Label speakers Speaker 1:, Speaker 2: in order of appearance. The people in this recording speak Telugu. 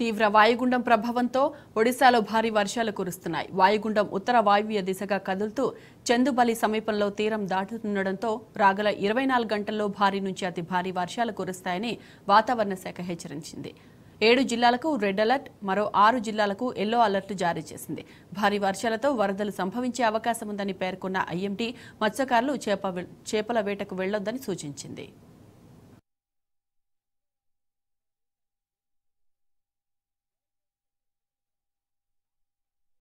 Speaker 1: తీవ్ర వాయుగుండం ప్రభావంతో ఒడిశాలో భారీ వర్షాలు కురుస్తున్నాయి వాయుగుండం ఉత్తర వాయువ్య దిశగా కదులుతూ చందుబలి సమీపంలో తీరం దాటుతుండటంతో రాగల ఇరవై నాలుగు గంటల్లో భారీ నుంచి అతి భారీ వర్షాలు కురుస్తాయని వాతావరణ శాఖ హెచ్చరించింది ఏడు జిల్లాలకు రెడ్ అలర్ట్ మరో ఆరు జిల్లాలకు ఎల్లో అలర్ట్ జారీ చేసింది భారీ వర్షాలతో వరదలు సంభవించే అవకాశం ఉందని పేర్కొన్న ఐఎండీ మత్స్యకారులు చేపల వేటకు వెళ్లొద్దని సూచించింది